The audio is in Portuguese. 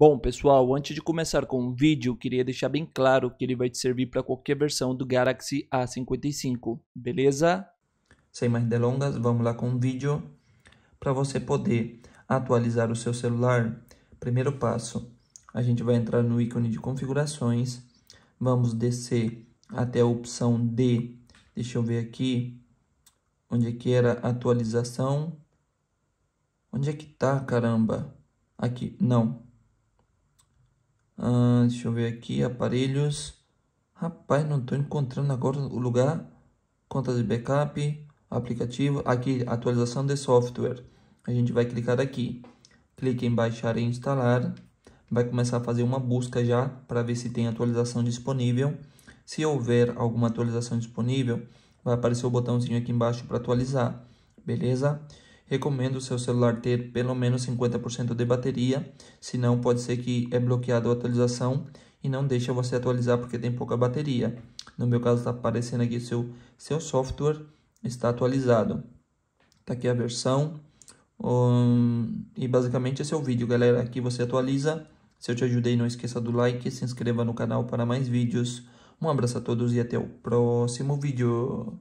Bom, pessoal, antes de começar com o vídeo, queria deixar bem claro que ele vai te servir para qualquer versão do Galaxy A55, beleza? Sem mais delongas, vamos lá com o vídeo. Para você poder atualizar o seu celular, primeiro passo, a gente vai entrar no ícone de configurações, vamos descer até a opção D, deixa eu ver aqui, onde é que era atualização, onde é que tá, caramba? Aqui, não, ah, deixa eu ver aqui, aparelhos. Rapaz, não estou encontrando agora o lugar. Conta de backup, aplicativo. Aqui, atualização de software. A gente vai clicar aqui. Clique em baixar e instalar. Vai começar a fazer uma busca já para ver se tem atualização disponível. Se houver alguma atualização disponível, vai aparecer o botãozinho aqui embaixo para atualizar. Beleza? recomendo o seu celular ter pelo menos 50% de bateria, senão pode ser que é bloqueado a atualização e não deixa você atualizar porque tem pouca bateria. No meu caso está aparecendo aqui seu seu software está atualizado. Tá aqui a versão um, e basicamente esse é o vídeo, galera. Aqui você atualiza. Se eu te ajudei, não esqueça do like, se inscreva no canal para mais vídeos. Um abraço a todos e até o próximo vídeo.